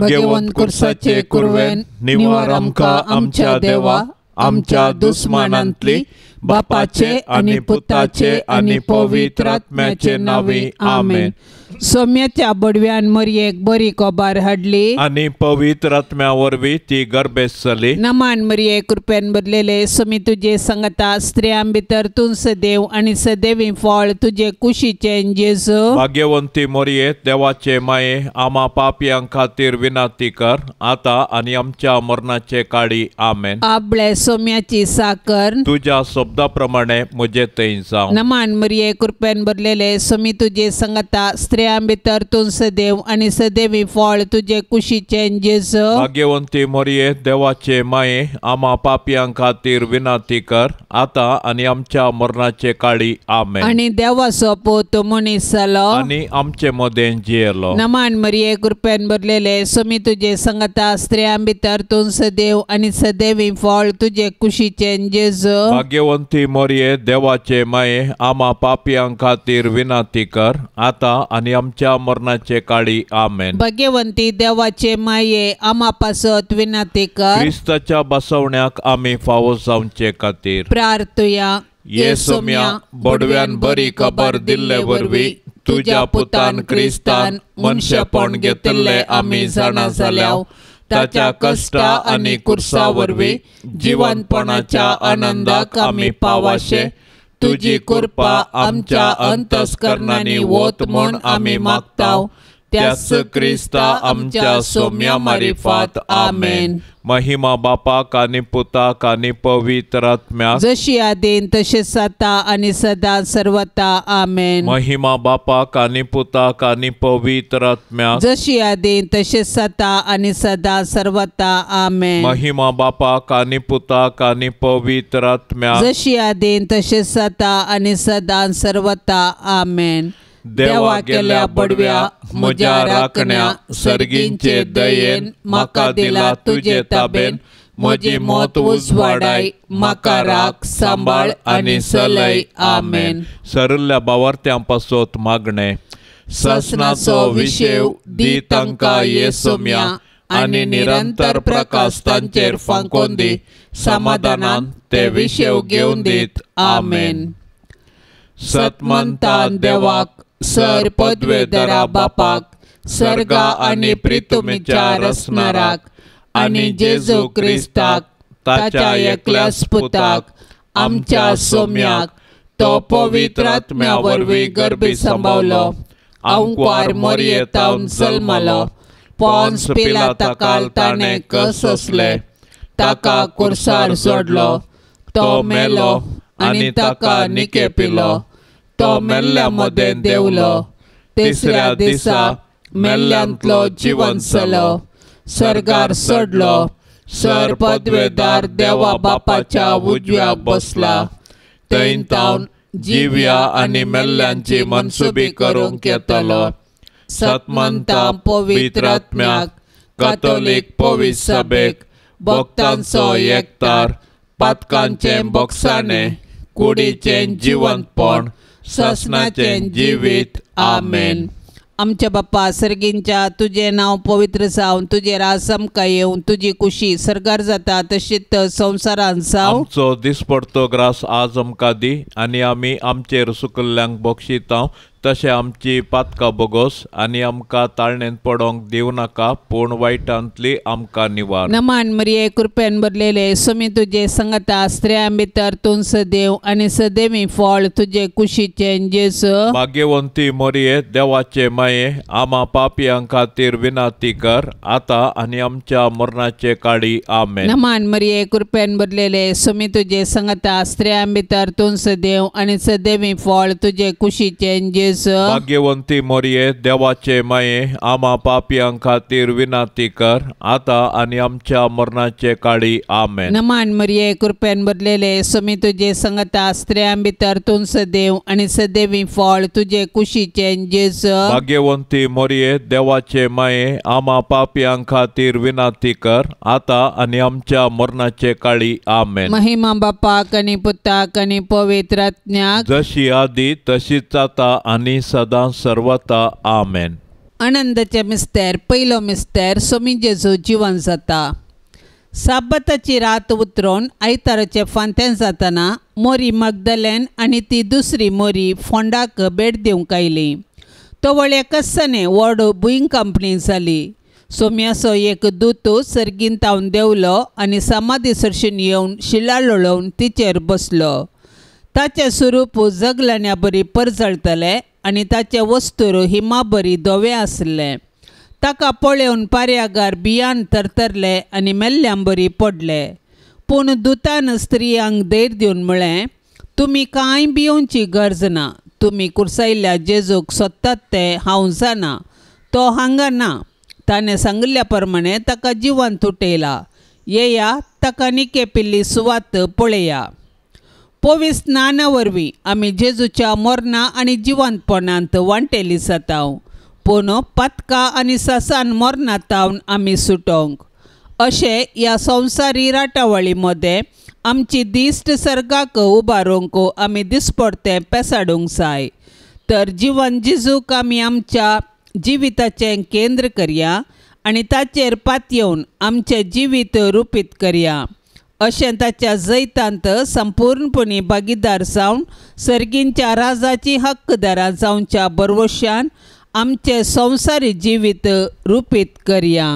भाग्यवंत कुरसाचे कुर्वेन निवार आमका आमच्या देवा आमच्या दुस्मानांतली बापाचे आणि पुताचे आणि पवित्रात्म्याचे नावे आमेन सोम्याच्या बडव्यान मरयेक बरी कोबार हाडली आणि पवित्र आत्म्यावर ती गर्भेसली नमान मरये कृपेन बदलेले समी तुझे सांगता स्त्रियां भितर तू सदेव आणि सदेवी फळ तुझे कुशीचे जेजू भाग्यवंती मरिये देवाचे माये आमा पापयां खातीर विनंती कर आता आणि आमच्या मरणाचे काळी आमेन आपले सोम्याची साकर तुझ्या शब्दाप्रमाणे मुझे तैन जाव नमान मरये कृपेन बदलेले समी तुझे सांगता स्त्रिया आंबितर तूं सदैव आनी सदैवी फळ तुजे कुशी जेस भाग्यवंती मोरये देवाचे माये आमा पापयां खातीर विनाती कर आता आनी आमच्या मरणाचे काळी आमे आनी देवाचो पोत मनीस जालो आनी आमचे मदें जियेलो नमान मरिये कृपेन भरलेले सोमी तुजे संगता स्त्रियां भितर तूं सदैव आनी सदैवी फळ तुजे कुशी जेस भाग्यवंती मोरये देवाचे माये आमा पापयां खातीर विनाती कर आतां आनी आमच्या मरणाचे काळी आमेन भगवंती देवाचे माये आमापासत विनंती कर क्रिस्ताच्या बसवण्याक आम्ही फावो जावचे खातीर प्रार्थुया येसुम्या बडव्यान बरी खबर दिल्ले वरवी तुझ्या पुतान क्रिस्तान मनशेपण घेतले आम्ही जाणा जाल्या ताच्या कष्टा आणि कुर्सावरवी जिवनपणाच्या आनंदाक आम्ही पावाशे तुझी कृपा आमच्या अंतस्करणाने ओत म्हण आम्ही मागताव त्यास क्रिस्ता आमच्या सोम्या मारिफात आमेन महिमा बापा काने पुता काने पवित्रात्म्या जशी आदेन तसे सता आणि सदा सर्वता आमेन महिमा बापा काने पुता काने पवित्रात्म्या जशी आदेन तसे सता आणि सदा सर्वता आमेन महिमा बापा काने पुता काने पवित्रात्म्या जशी आदेन तसे सता आणि सदा सर्वता आमेन देवा केल्या बडव्या मजा राखण्या सर्गींचे दयेन माका दिला तुजे ताबेन म्हजी मोत उजवाडाय म्हाका राख सांबाळ आणि सलय आमेन सरिल्ल्या बावार्थ्यांपासोत मागणे ससनाचो विशेव दी तांकां येसोम्या आणि निरंतर प्रकाश तांचेर फांकोन दी समाधानान ते विशेव घेवन दीत आमेन सतमंतान देवाक सर दरा बापाक सर्गा आणि प्रितुमीच्या रसनराक आणि जेजू क्रिस्ताक ताच्या एकल्या स्पुताक आमच्या सोम्याक तो पवित्र आत्म्यावरवी गर्भी सांबावलो आंकवार मोरयेतावन जल्मलो पोन्स पिला ताका ताणे कस असले ताका कुर्सार सोडलो तो मेलो आणि ताका निके पिलो तो मेल्ल्यामध्ये देवलो तिसऱ्या दिसा मेल्ल्यांतलो सलो सरकार सोडलो सर पदवेदार देवा बापाच्या उजव्या बसला थंय तावन जिव्या आनी मेल्ल्यांची मनसुबी करूंक येतलो सतमंता पवित्र आत्म्याक कातोलीक पवित सभेक भक्तांचो एकतार पातकांचे बोक्साणे कुडीचे जिवंतपण ससनाचे जीवित आमेन आमच्या बाप्पा सर्गींच्या तुझे नाव पवित्र जावन तुझे रासम काय येऊन तुझी खुशी सरकार जाता तशीत संवसारान साव आमचो दिसपडतो ग्रास आज आमकां दी आनी आमी आमचेर सुकल्ल्यांक बक्षिता तशें आमची पातका बोगोस आनी आमकां ताळणेन पडोंक नाका पूण वायटांतली आमकां निवार नमान मरिये कृपेन भरलेले सुमी तुजे संगता आस्त्र्या भितर तुंस सदेव आनी सदेवी फळ तुजे कुशीचे जेस भाग्यवंती मोरये देवाचे माये आमा पापयां खातीर विनाती कर आतां आनी आमच्या मरणाचे काळी आमे नमान मरिये कृपेन भरलेले सुमी तुजे संगता आस्त्र्या भितर तुंस सदेव आनी सदेवी फळ तुजे कुशीचे जेस म्हणजेच भाग्यवंती मोरये देवाचे माये आमा पापयां खातीर विनाती कर आता आणि आमच्या मरणाचे काळी आमे नमान मरिये कृपेन भरलेले समी तुझे संगता स्त्रियां भितर तूं सदेव आणि सदैवी फळ तुझे कुशीचे जेस भाग्यवंती मोरये देवाचे माये आमा पापयां खातीर विनाती कर आता आणि आमच्या मरणाचे काळी आमेन महिमा बापाक आणि पुताक आणि पवित्रात्म्याक जशी आदी तशीच आता आणि सदा सर्वता आमेन आनंदाचे मिस्तेर पयलो मिस्तेर सोमी जेजू जीवन जाता साबताची रात उतरून आयताराचे फांत्यान जाताना मोरी मगदलेन आणि ती दुसरी मोरी फोंडाक भेट देऊक आयली तो वळे कस्सने वड बुईंग कंपनी जाली सोम्याचो एक दूत सर्गीन तावन देवलो आणि समाधी सरशीन येऊन शिला लोळवून तिचेर बसलो ताचे स्वरूप जगलण्या बरी परजळतले आनी ताचे वस्तूर हिमा बरी धवे आसले ताका पळोवन पार्यागार बियान तरतरले आनी मेल्ल्यां बरी पडले पूण दुतान स्त्रियांक धैर दिवन म्हळें तुमी कांय भियोवची गरज ना तुमी कुर्सायिल्ल्या जेजूक सोदतात ते हांव जाणा तो हांगा ना ताणें सांगिल्ल्या प्रमाणें ताका जिवंत उटयला येया ताका निकेपिल्ली सुवात पळया पोवीस स्नाना वरवीं आमी जेजूच्या मोरना आणि जिवंतपणांत वांटेली जाताव पूण पातकां आनी सासान मोरनातावन आमी सुटोंक अशें ह्या संवसारी राटावळी मोदें आमची दिश्ट सर्गाक उबारूंक आमी दिसपडतें पेसाडूंक जाय तर जीवन जिजूक आमी आमच्या जिविताचें केंद्र करया आनी ताचेर पातयेवन आमचें जिवीत रुपीत करया अशें ताच्या जैतांत संपूर्णपणे भागीदार जावन सर्गींच्या राजाची हक्कदारां जावच्या बरवशान आमचे संवसारी जिवीत रुपीत करया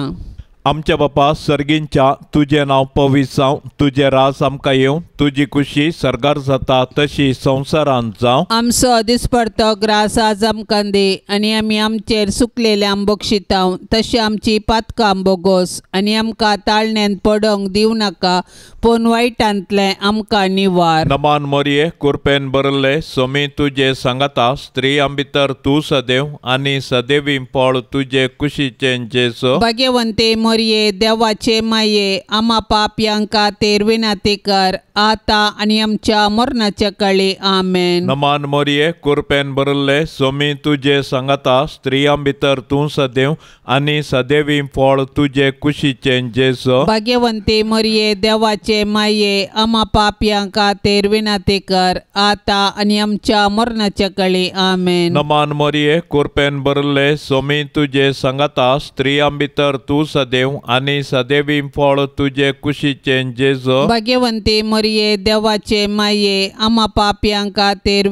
आमच्या बापा सर्गींच्या तुझे नाव पवीस जावं तुझे राज आमकां येवं तुजी खुशी सरगार जाता तशी संवसारांत जावं आमचो अदिस्पर्धक ग्रास आज आमकां दे आनी आमी आमचेर सुकलेले बक्षितांव तशी आमची पातकां बोगोस आनी आमकां ताळण्यान पडोंक दिवं नाका पूण वाईटांतले आमकां निवार नमान मोरये कुरपेन बरले सोमी तुजे सांगता स्त्री भितर तूं सदैव आनी सदैवी पळ तुजे कुशीचे सो भगवंते मोरये देवाचे माये आमा पाप्यांका यांका आता आणि आमच्या मरणाच्या काळी आमेन नमान मोरये कुरपेन बरले सोमी तुजे सांगता स्त्रियां भितर तूं सदैव आनी सदैवी पळ तुजे चेंजे सो भगवंते मोरये देवाचे माये ಅಮ तेरविना ते कर आता आणि आमच्या मरणाच्या कळी आमेन नमान मरिये कुरपेन बरले सोमी तुझे सांगता स्त्रियां भितर तू सदैव आणि सदैव फळ तुझे कुशीचे जेज भाग्यवंती मरिये देवाचे माये आमा पाप्यांका तेर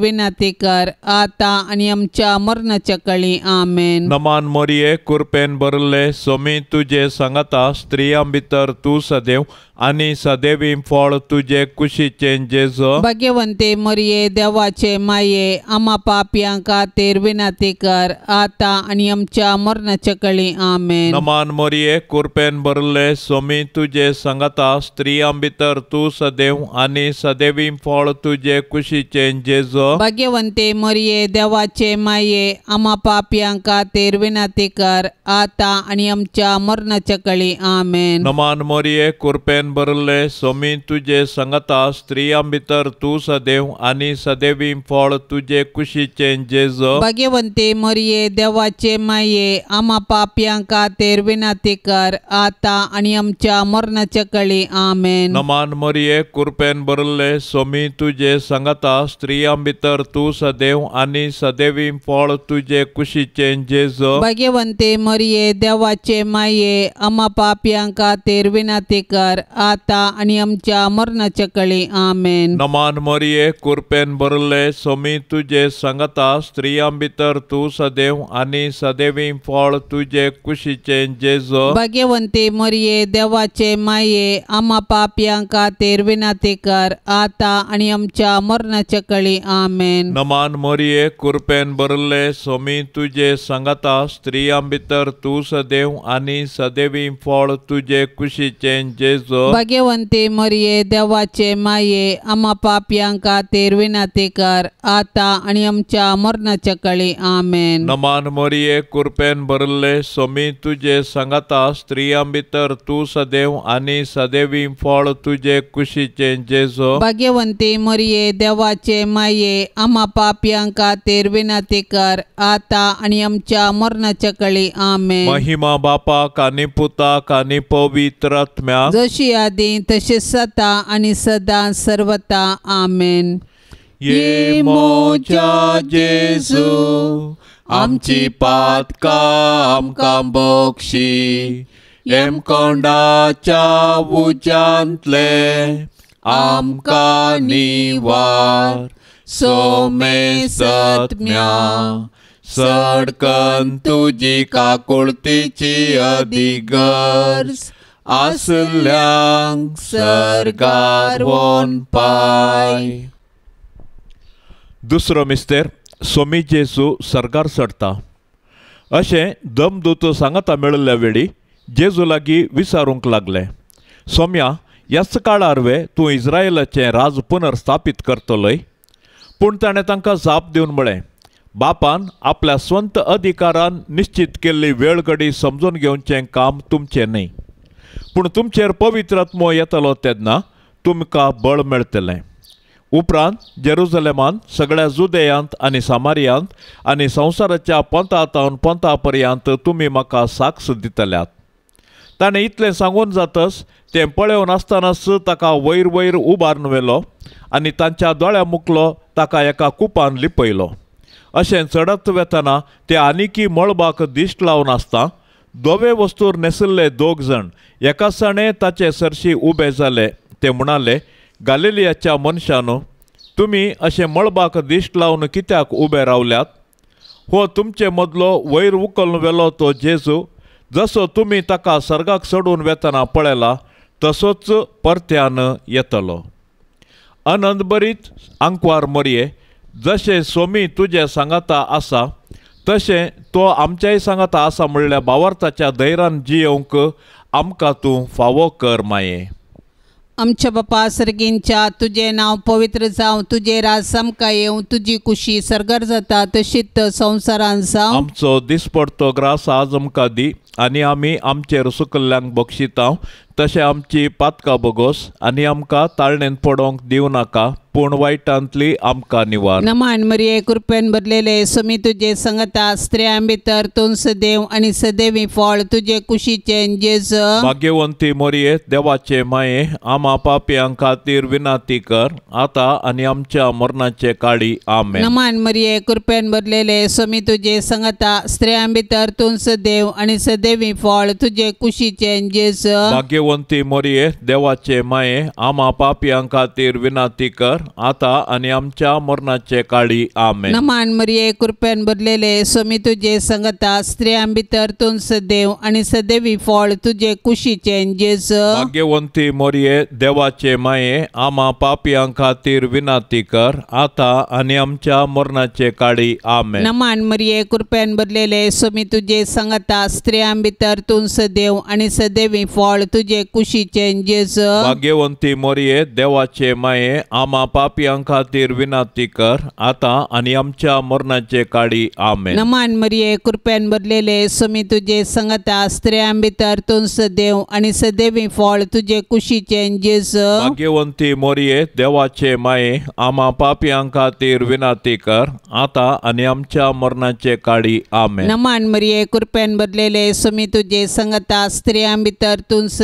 कर आता आणि आमच्या मरणाच्या कळी आमेन नमान मरिये कुरपेन बरले सोमी तुझे सांगता स्त्रियां भितर तू सदैव आणि सदैव गिव्हिंग फळ तुझे कुशी चेंजेस भाग्यवंते मरिये देवाचे माये आमा पापियांका तेर विनाती कर आता आणि आमच्या मरणाच्या कळी आमेन नमान मरिये कुरपेन भरले स्वामी तुझे सांगता स्त्रियां भितर तू सदैव आणि सदैवी फळ तुझे कुशी चेंजेस भाग्यवंते मरिये देवाचे माये आमा पापियांका तेर विनाती कर आता आणि आमच्या मरणाच्या कळी आमे नमान मरिये कुरपेन भरले स्वामी तुझे संगता स्त्रिया भितर तू सदैव आणि सदैवी फळ तुझे कुशीचे जेज भाग्यवंते मरिये देवाचे माये आमा पाप्यांका तेर विनाती कर आता आणि आमच्या मरणाच्या कळी आमेन नमान मरिये कृपेन भरले स्वामी तुझे संगता स्त्रिया भितर तू सदैव आणि सदैवी फळ तुझे कुशीचे जेज भाग्यवंते मरिये देवाचे माये आमा पाप्यांका तेर विनाती कर आता आणि आमच्या मरणाच्या कळी आमेन नमान मरिये कुरपेन बरले सोमी तुझे सांगता स्त्रियां भितर तू सदैव आणि सदैवी फळ तुझे कुशीचे जेजो भाग्यवंती मरिये देवाचे माये आम्हा पाप्यांका तेरविना ते कर आता आणि आमच्या मरणाच्या कळी आमेन नमान मरिये कुरपेन बरले सोमी तुझे सांगता स्त्रियां भितर तू सदैव आणि सदैवी फळ तुझे कुशीचे जेजो भाग्यवंती ते मरिये देवाचे माये आम्हा पापयांका तेर विनाती कर आता आणि आमच्या मरणाच्या कळी आमेन नमान मरिये कुरपेन भरले समी तुझे सांगता स्त्रियां भितर तू सदैव आणि सदैवी फळ तुझे कुशीचे जेजो भाग्यवंती मरिये देवाचे माये आम्हा पापयांका तेर विनाती कर आता आणि आमच्या मरणाच्या कळी आमेन महिमा बापा कानी पुता कानी पवित्रात्म्या जशी आदी जसे सता आणि सदा सर्वता आमेन ये मोचा जेजू आमची पात काम आमकां बोक्षी एमकोंडाच्या उजांतले आमका निवार सोमे सत्म्या सडकन तुझी काकुळतीची अधिगर्स सरकार वन पाय दुसरो मिस्तेर सोमी जेजू सरकार सरता अशें दमदूत सांगता मेळिल्ल्या वेळी जेजू लागीं विचारूंक लागले सोम्या याच काळार वे तूं इस्रायलाचे राज पुनर्स्थापित करतलोय पूण ताणें तांकां जाप दिवन म्हळें बापान आपल्या स्वंत अधिकारान निश्चित केल्ली वेळगडी समजून घेवचें काम तुमचें न्हय पूण तुमचेर पवित्र आत्मो येतलो तेन्ना तुमकां बळ मेळटलें उपरांत जेरुजलेमांत सगळ्या जुदेयांत आनी सामारियांत आनी संवसाराच्या तावन पंता पर्यंत तुमी म्हाका साक्ष दितल्यात ताणें इतलें सांगून जातस तें पळोवन आसतनाच ताका वयर वयर उबारून व्हेलो आनी तांच्या दोळ्या मुकलो ताका एका कुपान लिपयलो अशें चडत वेतना ते आनीकी मळबाक दिश्ट लावन आसता दोवे वस्तूर नेसले दोग जण एका सणे ताचे सरशी उबे झाले ते म्हणाले गालेलियाच्या मनशानो तुम्ही असे मळबाक दिश्ट लावून कित्याक उबे रावल्यात हो तुमचे मदलो वैर उकलून वेलो तो जेजू जसो तुम्ही ताका सर्गाक सोडून वेतना पळयला तसोच परत्यान येतलो आनंद बरीत आंकवार मरये जसे सोमी तुझे सांगाता आसा तसे तो आमच्याही सांगात असा म्हणल्यार बावार्थाच्या धैर्यान जियेवंक आमका तू फावो कर माये आमच्या बापा सर्गींच्या तुझे नाव पवित्र जावं तुझे राज सामका येवं तुजी कुशी सरगर जाता तशीत संवसारान जावं आमचो दिसपडतो ग्रास आज आमकां दी आणि आम्ही आमचेर सुकल्ल्यांक बक्षितां तशें आमची पातकां बगोस आनी आमकां ताळणेन पडोंक नाका पूण वायटांतली आमकां निवार नमान मरिये कृपेन भरलेले समी तुजे संगता स्त्रियां भितर तूं देव आनी सदैवी फळ तुजे कुशीचे जेज भाग्यवंती मोरये देवाचे माये आमा पापयांक खातीर विनाती कर आता आनी आमच्या मरणाचे काळी आमे नमान मरिये कृपेन भरलेले समी तुजे संगता स्त्रियां भितर तूं देव आनी सदैवी फळ तुजे कुशीचे जेज भाग्य शेवंती मोरये देवाचे माये आमा पापयां खातीर विनाती कर आता आणि आमच्या मरणाचे काळी आमे नमान मरिये कृपेन भरलेले स्वामी तुझे संगता स्त्रियां भितर तुन देव आणि सदैवी फळ तुझे कुशीचे जेस भाग्यवंती मोरिये देवाचे माये आमा पापयां खातीर विनाती कर आता आणि आमच्या मरणाचे काळी आमे नमान मरिये कृपेन भरलेले स्वामी तुझे संगता स्त्रियां भितर तुन सदैव आणि सदैवी फळ तुझे कुशी कुशीचेंजेस भाग्यवंती मोरये देवाचे माये आमा पापियांक खातीर विनंती कर आता आणि आमच्या मरणाचे काळी आमे नमान मरिये कृपेन भरलेले सुमी तुझे संगता स्त्रियां भितर तूं देव आणि सदैवी फळ तुझे कुशीचेंजेस भाग्यवंती मोरये देवाचे माये आमा पापियांक खातीर विनंती कर आता आणि आमच्या मरणाचे काळी आमे नमान मरिये कृपेन भरलेले सुमी तुझे संगता स्त्रियां भितर तुमस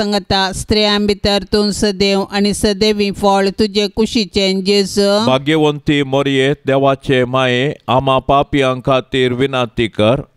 सांगता स्त्रियां भितर तू सदैव आणि सदैवी फळ तुझे कुशीचे जेजू भाग्यवंती मोरये देवाचे माये आमा पापियां खातीर विनंती कर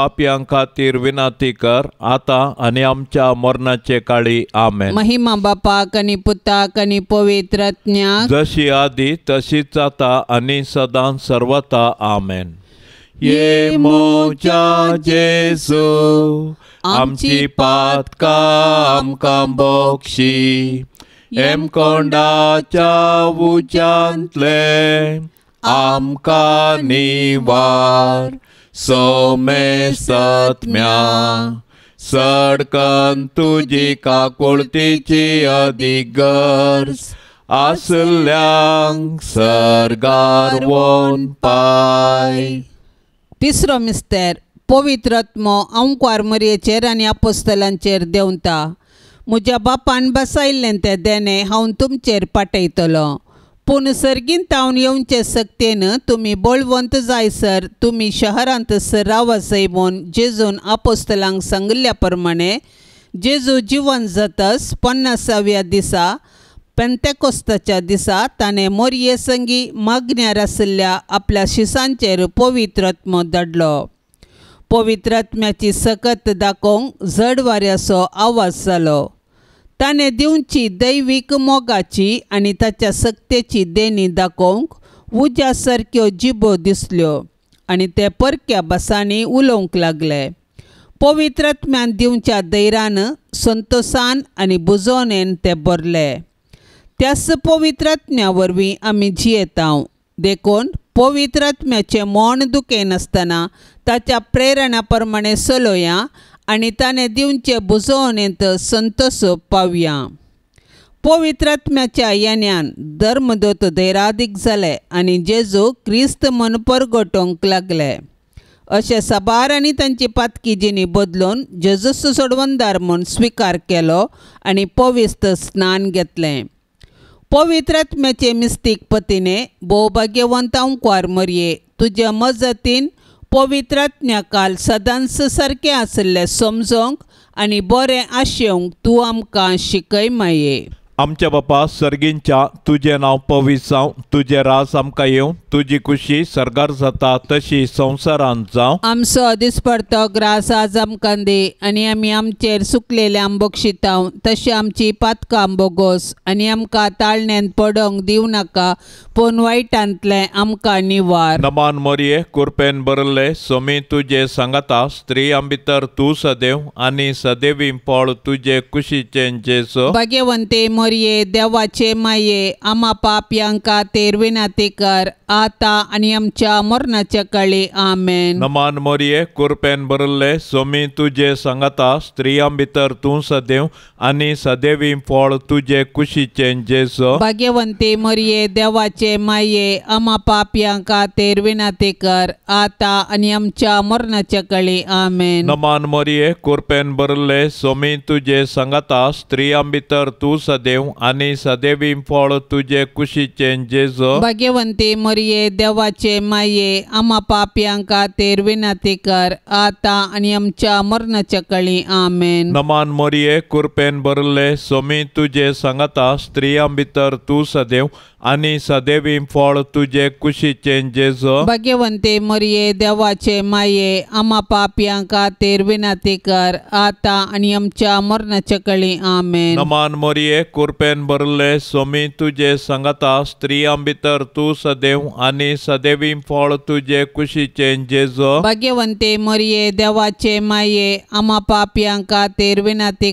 पापयां खातीर तीर कर आता आणि आमच्या मरणाचे काळी आमे महिमा बापा कनी पुता कनी पवित्र जशी आधी तशीच आता आणि सदां सर्वता आमेन ये मोचा जेसो आमची काम आमकां बोक्षी एमकोंडाच्या उच्यांतले आमकां निवार सौम्य सत्म्या सडकन तुजी काकुळतीची अधिगर्स आसल्यांक सरगार वोन पाय तिसरो मिस्तेर पवित्रत्म अंकार मरयेचेर आनी आपोस्तलांचेर देंवता म्हज्या बापान बसयिल्लें तें देणें हांव तुमचेर पाटयतलों पुनसर्गीन तावन येवचे सक्तेन तुम्ही बळवंत जायसर तुम्ही शहरांत सराव जैमोन जेजून आपोस्तलांक सांगल्याप्रमाणे प्रमाणे जेजू जिवन जातस पन्नासाव्या दिसा पेंतेकोस्ताच्या दिसा ताणें मोरये संगी मागण्यार आशिल्ल्या आपल्या शिसांचेर पवित्रत्म दडलो पवित्रात्म्याची सकत दाखोवंक जड वाऱ्याचो आवाज जालो ताने दिवची दैवीक मोगाची आनी ताच्या सक्तेची देणी दाखोवंक उज्या सारक्यो जिबो दिसल्यो आनी ते परक्या बसांनी उलोवंक लागले पवित्रत्म्यान दिवच्या दैरान संतोसान आनी बुजोनेन ते बरले त्याच पवित्रत्म्या वरवीं आमी जियेता देखून पवित्रत्म्याचें मोण दुखेनासतना ताच्या प्रेरणा प्रमाणे सलोया आणि ताने दिवचे येत संतोष पावया पवित्रात्म्याच्या येण्यान धर्मदूत धैरादीक जाले आणि जेजू क्रिस्त मनपर गोटोंक लागले अशे साबार आणि तांची पातकी जिणी बदलून जेजूस सोडवंदार म्हणून स्विकार केलो आणि पविस्त स्नान घेतले पवित्रात्म्याचे मिस्तीक पतीने भोवभाग्यवंत मरये तुझ्या मजतीन काल सदांच सारखे आसलें समजोंक आणि बरे आशेवंक तू आमकां शिकय माये आमच्या बापा सर्गींच्या तुझे नाव पवी जावं तुझे रास आमकां येवं तुजी खुशी सरगार जाता तशी संवसारांत जावं आमचो परतो ग्रास आज आमकां दे आनी आमी आमचेर सुकलेले आंबोक्षितांव तशी आमची पातकां आंबोगोस आनी आमकां ताळण्यान पडोंक दिवं नाका पूण वायटांतले आमकां निवार नमान मोरये कुरपेन बरले सोमी तुजे सांगता स्त्री अंबितर तू सदैव आनी सदैवी पळ तुजे कुशीचें जेसो भगवंते मोरये देवाचे माये आमा पाप्यांका तेरविना ते कर आता आणि आमच्या मरणाच्या काळी आमेन नमान मोरये कुरपेन बरले सोमी तुझे सांगता स्त्रिया भितर तू सदैव आणि सदैव फळ तुझे कुशीचे जेस भाग्यवंती मोरये देवाचे माये अमा पापयांक का विनाती कर आता आणि आमच्या मरणाच्या काळी आमेन नमान मोरये कुरपेन बरले सोमी तुझे सांगता स्त्रिया भितर तू सदैव आणि सदैवी फळ तुझे कुशीचे जेस भाग्यवंती मोर प्रिये देवाचे माये आमा पाप्यांका तेर विनंती कर आता आणि आमच्या मरणाच्या चकळी आमेन नमान मोरिये कुरपेन बरले सोमी तुझे सांगता स्त्रियां भितर तू सदैव आणि सदैवी फळ तुझे कुशी चेंजेस भगवंते मोरिये देवाचे माये आमा पाप्यांका तेर विनंती कर आता आणि आमच्या मरणाच्या चकळी आमेन नमान मोरिये कुरपेन बरले सोमी तुझे सांगता स्त्रियां भितर तू सदैव आणि सदैवी फळ तुझे कुशीचे जेजो भाग्यवंते मरिये देवाचे माये आमा पापयांका तेर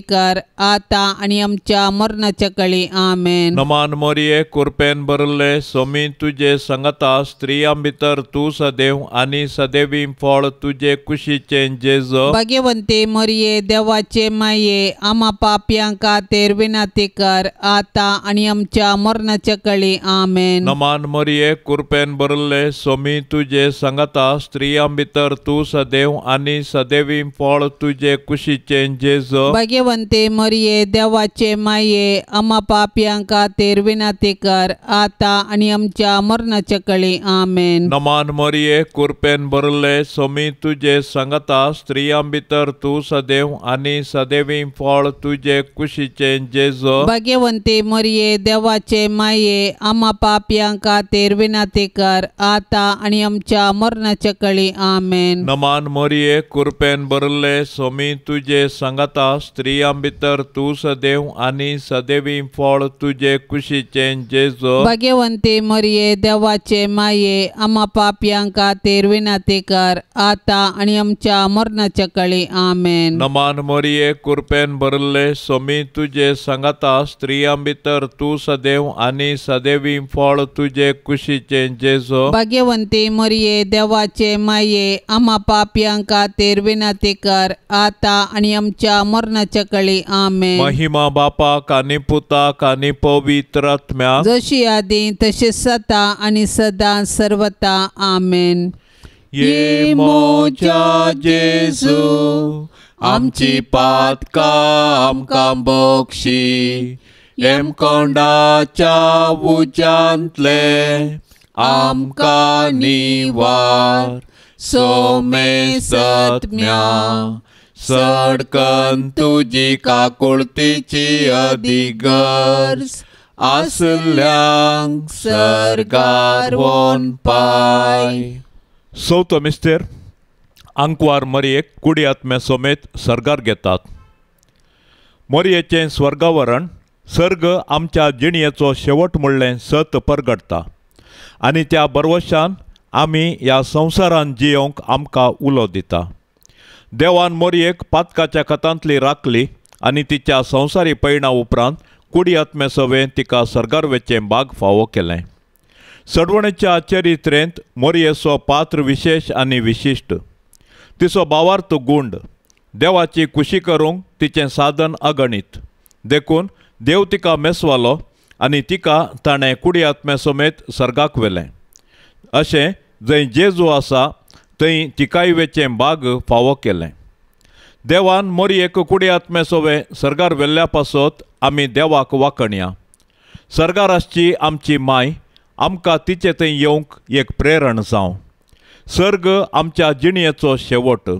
कर आता आणि आमच्या मरणाच्या कळी आमेन नमान मरिये कुरपेन बरले सोमी तुझे संगता स्त्रिया भितर तू सदैव आणि सदैवी फळ तुझे कुशीचे जेजो भाग्यवंते मरिये देवाचे माये आमा पापियांका तेरविना ते कर आता आणि आमच्या मरणाच्या कळी आमेन नमान मरिये कुरपे कृपेन बरले सोमी तुझे सांगता स्त्री भितर तू सदैव आणि सदैवी फळ तुझे कुशीचे जेज भाग्यवंते मरिये देवाचे माये अमा पापयांका तेर विनाते कर आता आणि आमच्या मरणाच्या कळी आमेन नमान मरिये कृपेन बरले सोमी तुझे सांगता स्त्रियां भितर तू सदैव आणि सदैवी फळ तुझे कुशीचे जेज भाग्यवंते मरिये देवाचे माये अमा पापयांका तेर ते कर आता आणि आमच्या मरणाच्या कळी आमेन नमान मोरये कुरपेन बरले सोमी तुझे सांगता स्त्रियां भितर तू सदेव आणि सदेवी फळ तुझे चेंजे जेजो भाग्यवंती मोरये देवाचे माये आम्हा पापयांका तेरविना ते कर आता आणि आमच्या मरणाच्या कळी आमेन नमान मोरये कुरपेन बरले सोमी तुझे सांगता स्त्री अंबितर तू सदेव आणि सदेवी फळ तुझे खुशी जेजो भाग्यवंते मरिये देवाचे माये आम्हा पापयांका तेर विनाती कर आता आणि आमच्या मरणाच्या कळी आमे महिमा बापा कानी पुता कानी पवित्र आत्म्या जशी आधी तशी सता आणि सदा सर्वता आमेन ये मोजा जेजू आमची काम आमकां बोक्षी एम कोंडाच्या उजांतले आमकां निवार सोमे सत्म्या सडकन तुजी काकुळतीची अधिगर्स, आसल्यांक सरकार वन पाय चौथो मिस्तेर आंकवार मरयेक कुडी आत्म्या समेत सरकार घेतात मरयेचें स्वर्गावरण सर्ग आमच्या जिणयेचो शेवट म्हणलें सत परगडता आणि त्या बरवशान आम्ही या संवसारान जियोंक आमकां उलो दिता देवान मोरयेक पातकाच्या खतांतली राखली आनी तिच्या संवसारी पैणा उपरांत कुडी आत्मे सवें तिका सरगारवेचें बाग फावो केलें सडवणेच्या चरित्रेंत मोरयेचो पात्र विशेष आनी विशिश्ट तिचो बावार्थ गुंड देवाची कुशी करूंक तिचें साधन अगणित देखून देव तिका मेसवालो आणि तिका ताणें कुडी आत्म्या समेत सर्गाक व्हेलें अशें जंय जेजू आसा थंय तिकाय बाग फावो केलें देवान एक कुडी आत्म्या सोवे सर्गार व्हेल्ल्या पासत आमी देवाक वाकणया सर्गार आसची आमची माय आमकां तिचे थंय येवंक एक प्रेरण जावं सर्ग आमच्या जिणयेचो शेवट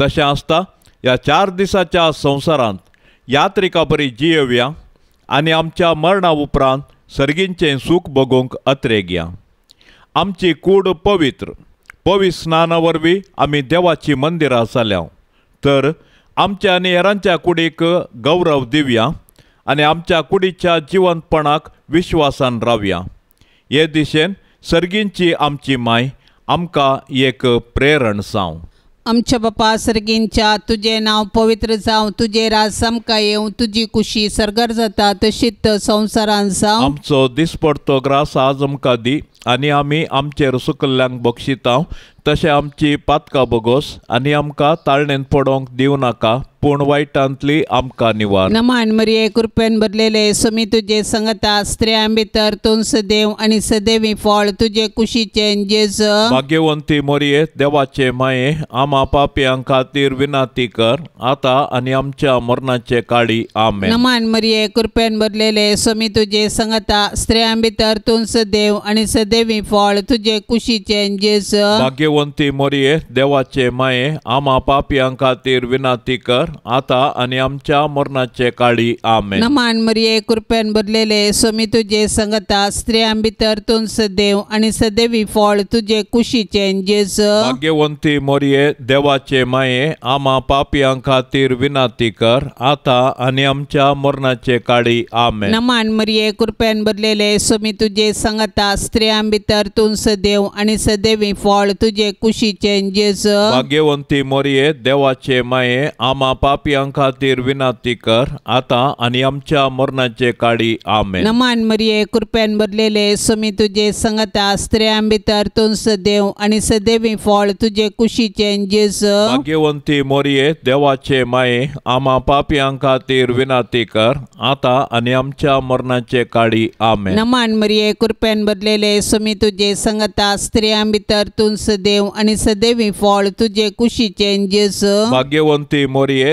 तशें आसता ह्या चार दिसाच्या संवसारांत यात्रिका बरी जियेव्या आनी आमच्या मरणा उपरांत सुख सूख अत्रे घ्या आमची कूड पवित्र पवित्र स्नाना वरवीं आमी देवाचीं मंदिरां जाल्या तर आमच्या आनी हेरांच्या कुडीक गौरव दिवया आनी आमच्या कुडीच्या जिवंतपणाक विश्वासान रावया हे दिशेन सर्गींची आमची माय आमकां एक प्रेरण सांव आमच्या बापा सर्गींच्या तुझे नाव पवित्र जावं तुझे राज समका येऊ तुझी खुशी सरगर जाता तशीत संवसारान जावं आमचो पडतो ग्रास आज आमकां दी आणि आम्ही आमचेर सुकल्ल्यांक बक्षिता तशें आमची पातका बगोस आणि आमकां ताळणेन पडोंक दिवं नाका ಪೂರ್ಣವಾಯ್ಟಂತ್ಲಿ निवार निवार ನಮ್ಮ ಅಣ್ಮರಿಯೇ कृपेन बदलेले सुमी तुझे सांगता स्त्री भितर तूं देव आणि सदैवी फळ तुझे कुशीचे जेज भाग्यवंती मोरये देवाचे माये आमा पापयां खातीर विनाती कर आता आणि आमच्या मरणाचे काळी आमे नमान मरिये कृपेन भरलेले सुमी तुझे संगता स्त्रियां भितर तूं सदैव आणि सदैवी फळ तुझे कुशीचे जेज भाग्यवंती मोरये देवाचे माये आमा पापयां खातीर विनाती कर आता आणि आमच्या मरणाचे काळी आमे नमान मरिये कृपेन भरलेले स्वामी तुझे संगता स्त्रियां भितर तुन सदैव आणि सदैवी फळ तुझे कुशीचे जेस भाग्यवंती मोरये देवाचे माये आमा पापियां खातीर विनाती कर आता आणि आमच्या मरणाचे काळी आमे नमान मरिये कृपेन भरलेले स्वामी तुझे संगता स्त्रियां भितर तुमस सदैव आणि सदैवी फळ तुझे कुशीचे जेस भाग्यवंती मोरये देवाचे माये आमा பாப்பியாங்கா विनाती कर आता आणि आमच्या मरणाचे काळी आमे नमान मरिये कृपयान भरलेले समी तुझे संगता स्त्रियांभितर तूं सदेव आणि सदैवी फळ तुझे कुशीचे जेस भाग्यवंती मोरिये देवाचे माये आमा पापियांका तीर विनाती कर आता आणि आमच्या मरणाचे काळी आमे नमान मरिये कृपयान भरलेले स्वामी तुझे संगता स्त्रियांभितर तूं सदेव आणि सदैवी फळ तुझे कुशीचे जेस भाग्यवंती मोरिये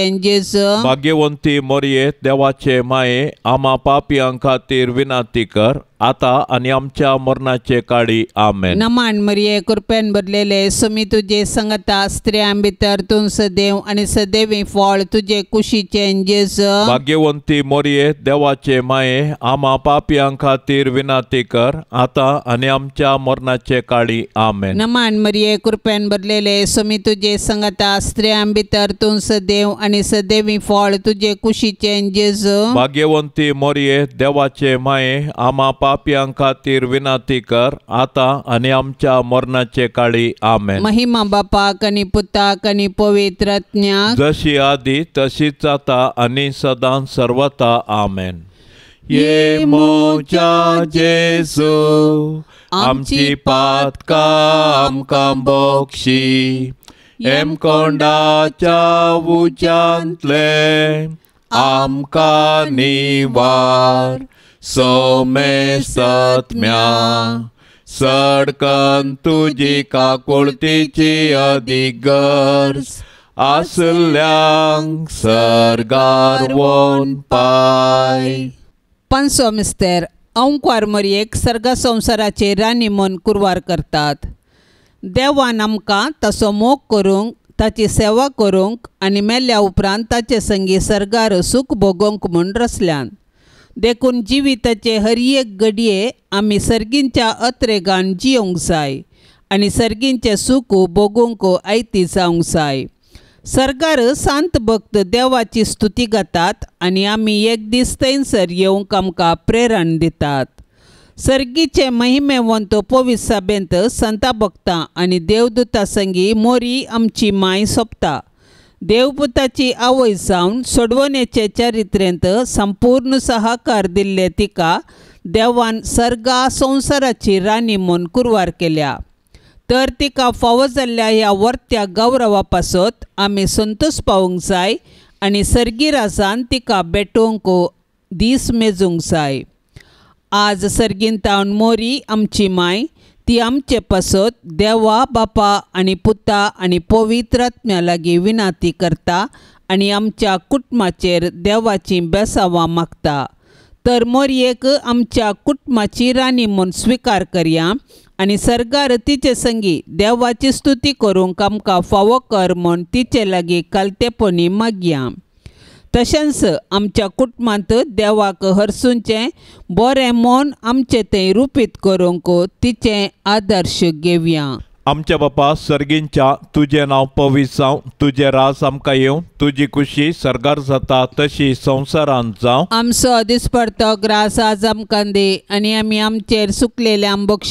Bagi Bhagyavanti Moriye dewa cemai Ama Papi Ankati winatikar आता आणि आमच्या मरणाचे काळी आमे नमान मरिये कृपेन भरलेले सुमी तुझे संगता स्त्रियां भितर तू सदेव आणि सदैवी फळ तुझे कुशी जेस भाग्यवंती मोरये देवाचे माये आमा पापयां खातीर विनाती कर आता आणि आमच्या मरणाचे काळी आमे नमान मरिये कृपेन भरलेले सुमी तुझे संगता स्त्रियां भितर तू सदैव आणि सदेवी फळ तुझे कुशीचे जेस भाग्यवंती मोरये देवाचे माये आमा पापयां खातीर विनाती कर आता आणि आमच्या मरणाचे काळी आमेन महिमा बापा कनी पुताक कनी पवित्र ज्ञाक जशी आधी तशीच आता आणि सदान सर्वता आमेन ये मोचा जेसू आमची पात पातका आमकां बोक्षी एमकोंडाच्या उच्यांतले आमकां निवार सौमे सत्म्या सडकन तुझी काकुळतीची अधिक गरज आसल्यांक सरगार पाय पंचो सोमिस्तेर अंकार मरयेक सर्ग संवसाराचेर राणी मन कुरवार करतात देवान आमकां तसो मोग करूंक ताची सेवा करूंक आनी मेल्ल्या उपरांत ताचे संगी सर्गार सुख भोगोंक म्हूण रचल्यान देखून जिविताचे हर एक घडये आमी सर्गींच्या अत्रेगान जियोंक जाय आनी सर्गींचे सुख भोगूंक आयती जावंक जाय सरकार सांत भक्त देवाची स्तुती घातात आणि आमी एक दीस थंयसर येवंक आमकां प्रेरण दितात सर्गीचे महिमेवंत पोवीस साबेंत संता भक्तां आनी देवदुता संगी मोरी आमची माय सोंपता देवपुताची आवय जावन सोडवनेचे चारित्र्यंत संपूर्ण सहकार दिल्ले तिका देवान सर्गा संसाराची राणी म्हणून कुरवार केल्या तर तिका फावो जाल्ल्या ह्या वर्त्या गौरवा पासत आमी संतोष पावूंक जाय आणि सर्गी राजान तिका बेटोवंक दीस मेजूंक जाय आज सर्गीन मोरी आमची माय ती आमचे पासत देवा बापा आणि पुता आणि पवित्रात्म्या लागी विनाती करता आणि आमच्या कुटुंबाचेर देवाची बेसावां मागता तर मोरयेक आमच्या कुटुंबाची राणी म्हणून स्वीकार करया आणि सरकार तिचे संगी देवाची स्तुती करूंक आमकां फावो कर म्हण तिचे लागी कालतेपणी मागया तशेंच आमच्या कुटुंबांत देवाक हरसूनचे बरें मोन आमचे तें रुपीत करूंक तिचे आदर्श घेवया आमच्या बापा सर्गींच्या तुझे नाव पविसांव तुझे रास आमकां येवं तुजी खुशी सरगार जाता तशी संसारांत जावं आमचो अदीस परतो ग्रास आज आमकां दे आनी आमी आमचेर सुकलेले आंबोग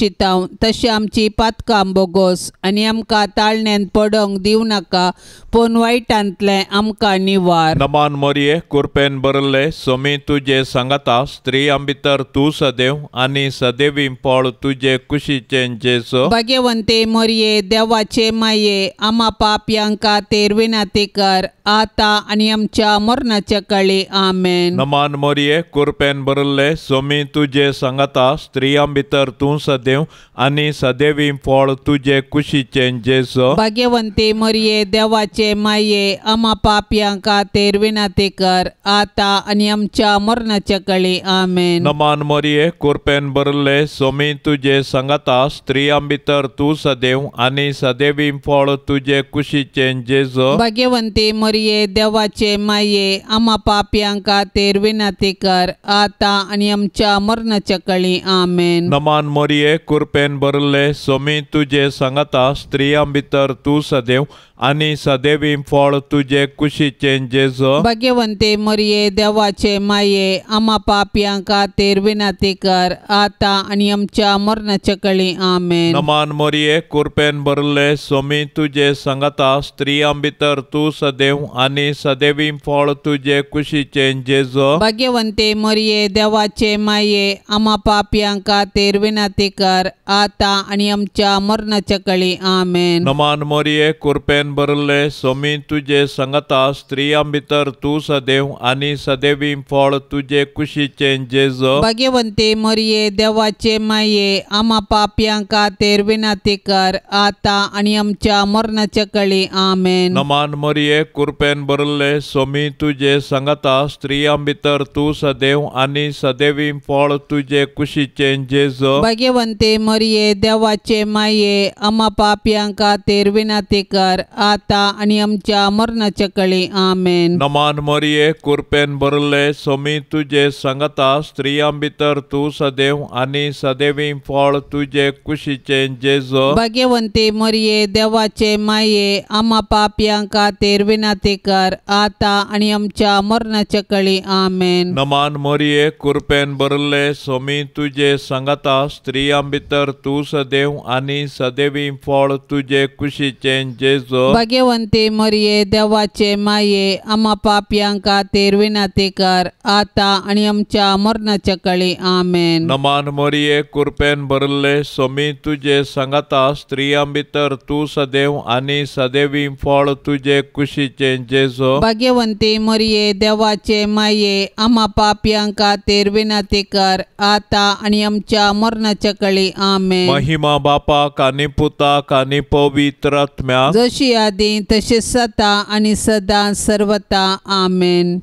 तशी आमची पातकां आंबोगोस आणि आमकां ताळण्यान पडोंक दिवं नाका पूण वाईटांतले आमकां निवार नमान मोरये कुरपेन बरले सोमी तुझे सांगता स्त्री भितर तू सदैव आणि सदैवी पळ तुजे खुशीचे जेसो भाग्यवंते ये देवाचे माये आमा पाप्यांका तेरविना ते कर आता आणि आमच्या मरणाचे कळी आमेन नमान मोरये कुरपेन बरले सोमी तुझे सांगता स्त्रियां भितर तू सदैव आणि सदैवी फळ तुझे कुशीचे जेसो भाग्यवंती मोरये देवाचे माये आमा पाप्यांका तेरविना ते कर आता आणि आमच्या मरणाचे कळी आमेन नमान मोरये कुरपेन बरले सोमी तुझे सांगता स्त्रियां भितर तू सदैव देव आणि सदैवी फळ तुझे कुशीचे जेजो भाग्यवंती मरिये देवाचे माये आम्हा पाप्यांका तेर कर आता आणि आमच्या मरणाच्या कळी आमेन नमान मरिये कुरपेन बरले सोमी तुझे सांगता स्त्रियां भितर तू सदैव आणि सदैवी फळ तुझे कुशी चेंजेस भगवंते मरिये देवाचे माये आमा पापियांका तेर कर आता आणि आमच्या मरणाच्या कळी आमे नमान मरिये कुरपेन भरले स्वामी तुझे संगता स्त्री भितर तू सदैव आणि सदैवी फळ तुझे कुशी चेंजेस भगवंते मरिये देवाचे माये आमा पापियांका का विनंती कर आता आणि आमच्या मरणाच्या कळी आमेन नमान मरिये कुरपेन वचन बरले सोमी तुझे संगता स्त्रिया भितर तू सदैव आणि सदैवी फळ तुझे कुशीचे जेज भगवंते मरिये देवाचे माये आमा पाप्यांका तेर विनाती कर आता आणि आमच्या मरणाच्या कळी आमे नमान मरिये कृपेन बरले सोमी तुझे संगता स्त्रिया भितर तू सदैव आणि सदैवी फळ तुझे कुशीचे जेज भगवंते मरिये देवाचे माये आमा पाप्यांका तेर विनाती कर आता आणि आमच्या मरणाच्या कळी आमेन नमान मरिये कुरपेन भरले सोमी तुझे सांगता स्त्रियां भितर तू सदैव आणि सदेवी फळ तुझे कुशीचे जेज भाग्यवंते मरिये देवाचे माये आम्हा पापयांका तेरविना ते कर आता आणि आमच्या मरणाच्या कळी आमेन नमान मरिये कुरपेन भरले सोमी तुझे सांगता स्त्रियां भितर तू सदैव आणि सदैवी फळ तुझे कुशीचे जेजो भगवंते मरिये देवाचे माये अमा पाप्यांका तेरवे नातेकार आता आणि आमच्या मरणाच्या कळी आमेन नमान मोरिये कुरपेन भरले स्वामी तुझे सांगता स्त्रियां भितर तू सदैव आणि सदैवी फळ तुझे कुशीचे जेजो भाग्यवंते मरिये देवाचे माये आम्हा पाप्यांका तेरवे नातेकार आता आणि आमच्या मरणाच्या कळी आमेन महिमा बापा कानी पुता कानी पवित्र आत्म्या जशी आधी तसे सता आणि सदा सर्वता आमेन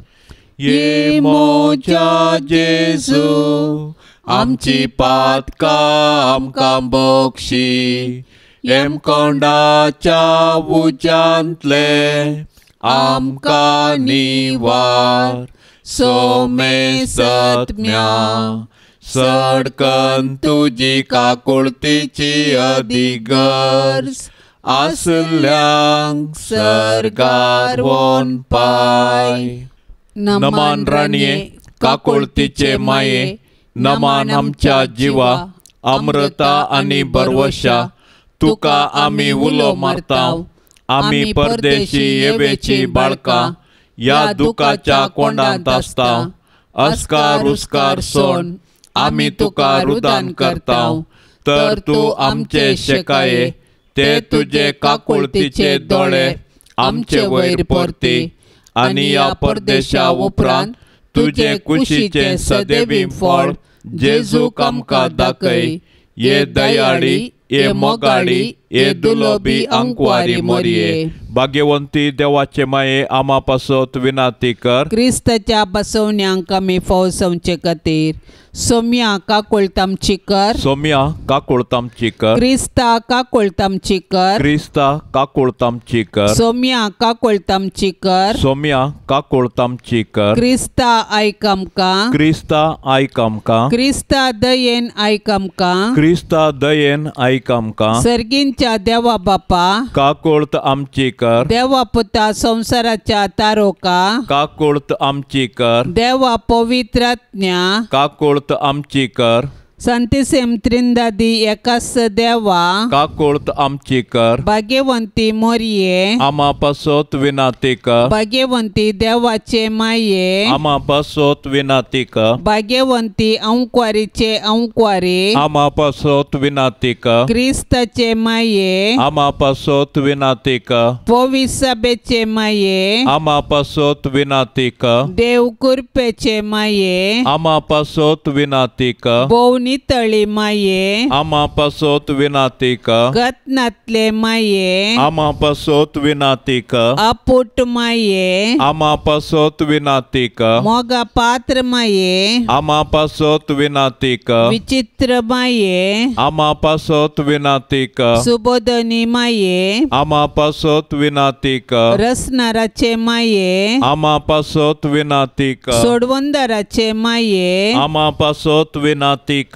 ये येमोच्या जेजू आमची काम आमकां बोक्षी कोंडाच्या उजांतले आमकां निवार सोमे सत्म्या सडकन तुझी काकुळतीची अधिगर्स सरकार वन पाय नमान राणीये काकोळतीचे माये नमान आमच्या जिवा अमृता आणि बर्वशा तुका आम्ही उलो मारता आम्ही परदेशी येवेची बाळका या दुकाच्या कोंडांत आसता अस्कार उस्कार सोन आम्ही तुका रुदान करता तर तू आमचे शेकाये ते तुझे काकुळतीचे डोळे आमचे वैर परती आणि या परदेशा उपरांत तुझे कुशीचे सदैवी फळ जेजूक आमकां दाखय ये दयाळी ये मोगाळी एदुलो दुलोबी अंकवारी मोरिये भाग्यवंती देवाचे माये आमा पासत विनाती कर क्रिस्तच्या बसवण्या खातीर सोम्या का कोळतामची कर सोम्या का कोळतामची कर क्रिस्ता का कोळतामची कर क्रिस्ता का कोळतामची कर सोम्या का कोळतामची कर सोम्या का कोळतामची कर क्रिस्ता आयक का क्रिस्ता आयक का क्रिस्ता दयेन आयक का क्रिस्ता दयेन आयक का सर्गींच्या आमच्या देवा बापा काकोळत आमची कर देवा पुता संसाराच्या तारोका काकोळत आमची कर देवा पवित्रज्ञा काकोळत आमची कर संतीसेम त्रिंदादी एकस देवा काकोळत आमची कर भाग्यवंती मोरये आमापासोत विनाती कर भाग्यवंती देवाचे माये आमापासोत विनाती कर भाग्यवंती अंकुरी अंकवारी आमापासोत विनाती कर क्रिस्ताचे माये पसोत विनाती कर पोवीस सभेचे माये पसोत विनाती कर देव कृपेचे माये आमापासोत विनाती कर नितळी माये आम्मापासोत विनाती का रत्नातले माये आम्पासोत विनाती का अपुट माये आम्मापासोत विनाती का मोगा पात्र माये आम पासोत तीका विचित्र माये आम्मा पानाती का सुबोधनी माये अमापात विनाती का रसनाराचे माये आम्मापास विनाती का सोडवंदाराचे माये आम्मापासोत विनाती का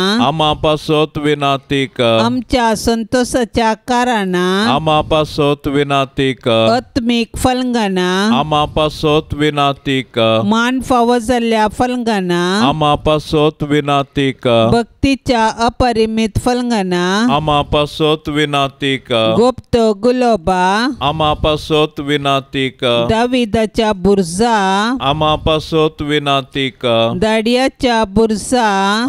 आमापासोत विनातीक आमच्या संतोषाच्या कारणा आमापासोत विनातीक आत्मिक फलंगना आमापासोत विनातीक मान फाव जाल्ल्या फलंगना आमापासोत विनातीक भक्तीच्या अपरिमित फलंगना आमापासोत विनातीक गुप्त गुलोबा आमापासोत विनातीक दाविदाच्या बुरजा आमापासोत विनातीक दाडियाच्या बुरसा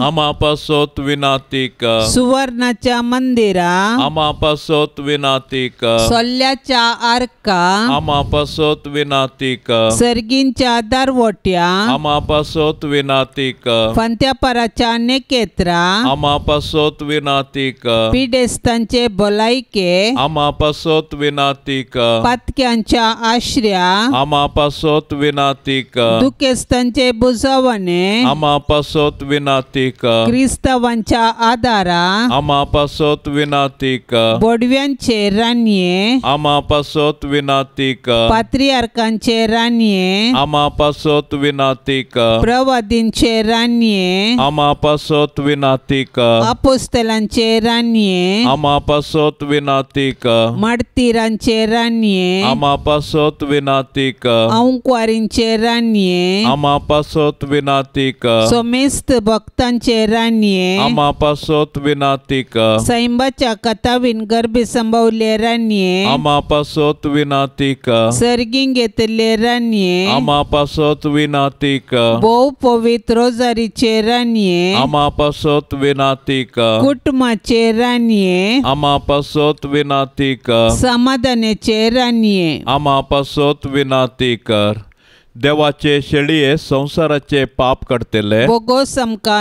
आमापासोत आमापासोत विनातिक सुवर्णाच्या मंदिरा आमापासोत विनातिक सोल्याच्या आर्का आमापासोत विनातिक सर्गींच्या दारवोट्या आमापासोत विनातिक फंत्यापराच्या नेकेत्रा आमापासोत विनातिक पिडेस्तांचे बोलायके आमापासोत विनातिक पातक्यांच्या आश्र्या आमापासोत विनातिक दुखेस्तांचे बुजवणे आमापासोत विनातिक क्रिस्त उत्सवांच्या आदारा आमापासोत विनातीक बोडव्यांचे रानये आमापासोत विनातीक पात्रियार्कांचे रानये आमापासोत विनातीक प्रवादींचे रानये आमापासोत विनातीक अपोस्तलांचे रानये आमापासोत विनातीक माडतीरांचे रानये आमापासोत विनातीक अंक्वारींचे रानये आमापासोत विनातीक सोमेस्त भक्तांचे रानये amapasot winatika saimbacha katavin garbisambauleranie amapasot winatika sergingeteleranie amapasot winatika bou povit rozaricheranie amapasot winatika kutmacheranie amapasot winatika samadane cheranie amapasot winatika देवाचे शेळये संसाराचे पाप करतले बोगो समका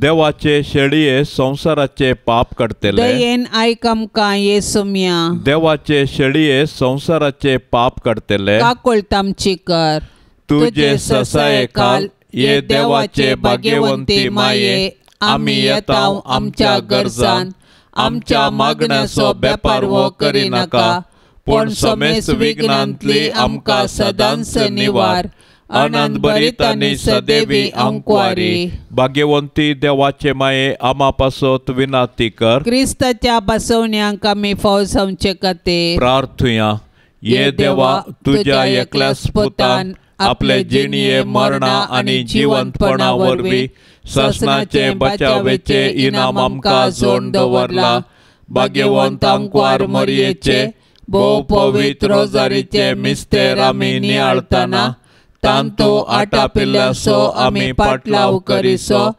देवाचे शेळये संसाराचे पाप करतले दयेन ये येसुमिया देवाचे शेळये संसाराचे पाप करतले काकोल आमची कर तुझे ससाये काल ये देवाचे भाग्यवंती माये आम्ही येताव आमच्या गरजान आमच्या मागण्याचो बेपार करी नका पण समेस विघ्नांतली आमका सदांस निवार आनंद बरीत सदेवी सदैवी अंकवारी भाग्यवंती देवाचे माये आमा पासोत विनाती कर क्रिस्ताच्या बसवण्यांक आमी फौसमचे कते प्रार्थुया ये देवा तुझ्या एकल्या स्पुतान आपले जिणये मरणा आणि जिवंतपणा वरवी ससनाचे बचावेचे इनाम आमका जोंड दवरला भाग्यवंत अंकवार मरियेचे Bo povitro zaritie misterami nialtana, tanto atapilaso ami patlau cariso,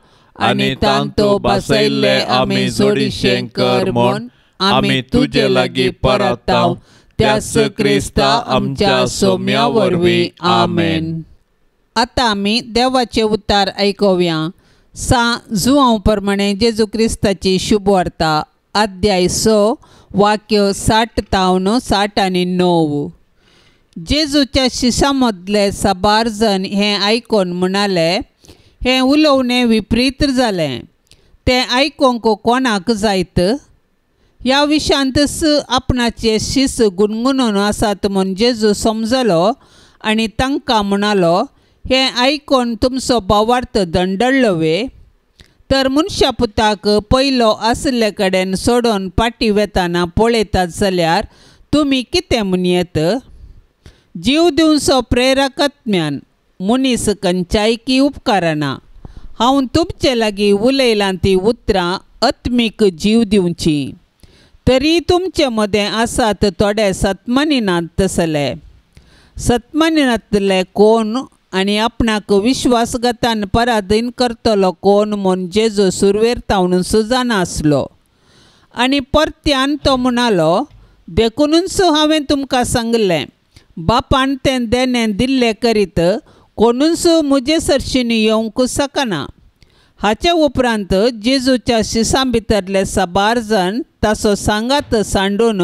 आणि तांतो बसले आम्ही सोडी शंकर म्हण आम्ही तुझे लागी परताव त्यास क्रिस्ता आमच्या वरवी आमेन आता आम्ही देवाचे उतार ऐकवया सा जुवां प्रमाणे जेजू क्रिस्ताची शुभवार्ता अध्याय सो वाक्य तावन साठ आणि नऊ जेजूच्या शिशामदले सबारजन हे आयकून म्हणाले हे उलवणे विपरीत झाले ते को कोणाक जायत या विशांतच आपणाचे शिस गुणगुणून आसात म्हणून जेजू समजलो आणि तांकां म्हणालो हे ऐकून तुमचो बोवार्थ दंडळ्ळो वे तर मनशा पुताक पहिलो असले कडेन सोडून पाटी वेताना पळयतात जाल्यार तुमी कितें म्हणयेत जीव दिवचो प्रेरकत्म्यान मनीस खंयच्यायकी उपकारना हांव तुमचे लागीं उलयलां तीं उतरां अत्मीक जीव दिवची तरी तुमचे मदें आसात थोडे सत्मनिनात तसले सत्मनिनातले कोण आणि आपणाक विश्वासगतान पराधीन करतलो कोण म्हण जेजो सुरवेर तावणून सुजान आसलो आणि परत्यान तो म्हणालो देखुनूच हांवें तुमकां सांगलें बापान तें देणें दिल्लें करीत कोणूच म्हजे सरशीन येवंक शकना हाचे उपरांत जेजूच्या शिसां भितरले साबार जाण तसो सांगात सांडून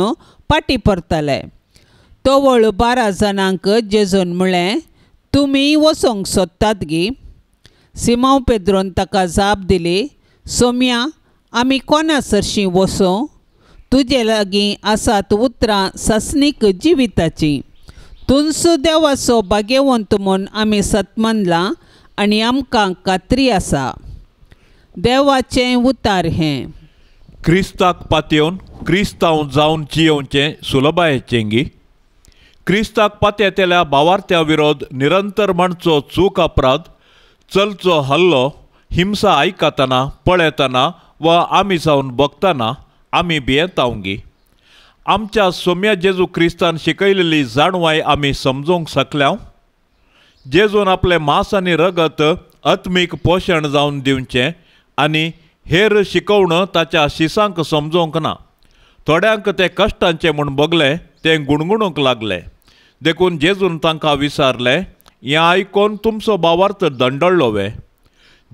पाटी परतले तो वळ बारा जाणांक जेजून म्हळें तुम्ही वसोंक सोदतात गी सिमाव पेद्रोन ताका जाप दिली सोम्या आम्ही कोणा सरशी वसो तुजे लागीं आसात उतरां सासनीक जिविताचीं तुनसो देवाचो भाग्यवंत म्हूण आमी सत्मानलां आनी आमकां कात्री आसा देवाचें उतार हें क्रिस्ताक पातयेवन क्रिस्तांव जावन जियोवचें सुलभायेचें गी क्रिस्ताक पातयेतेल्या बावार्थ्या विरोध निरंतर म्हणचो चूक अपराध चलचो हल्लो हिंसा आयकतना पळयतना वा आमी सावन बघताना आमी भियेतावंगी आमच्या सोम्या जेजू क्रिस्तान शिकयलेली जाणवाय आमी समजूंक शकल्यां जेजून आपले मांस आनी रगत आत्मीक पोषण जावन दिवचे आनी हेर शिकवणं ताच्या शिसांक समजोंक ना थोड्यांक ते कश्टांचें म्हूण बगलें तें गुणगुणूंक लागलें देखून जेजून तांकां विचारलें हें आयकून तुमचो बावार्थ वे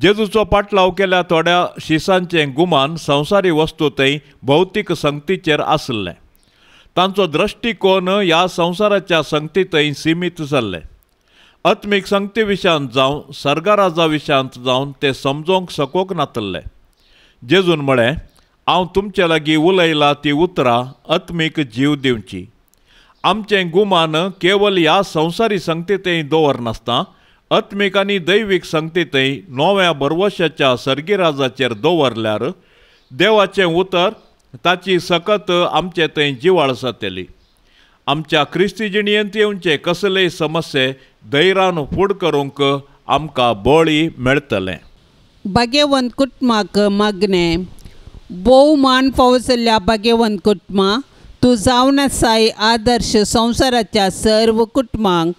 जेजूचो पाटलाव केल्या थोड्या शिसांचें गुमान संवसारी वस्तू थंय भौतीक संगतीचेर आसलें तांचो दृश्टीकोन ह्या संवसाराच्या संगती थंय सिमीत जाल्ले आत्मीक संगती विशयांत जावं सर्गाराजा विशयांत जावन ते समजोवंक सकोक नातल्ले जेजून म्हळें हांव तुमचे लागीं उलयलां ती उतरां आत्मीक जीव दिवची आमचें गुमान केवल ह्या संवसारी संगतेतय दवर नासता आत्मिकानी दैवीक संगतेतय नव्या बरवशाच्या सर्गिराजाचेर दवरल्यार देवाचे उतर ताची सकत आमचे थंय जिवाळ जातली आमच्या क्रिस्ती जिणयेंत येवचे कसलेय समस्ये धैर्यान फूड करूंक आमकां बळी मेळतले भागेवंत कुटुंबाक मागणें भोव मान फावसल्या भगेवन कुटुंबा तू जावन साई आदर्श संसाराच्या सर्व कुटुंबांक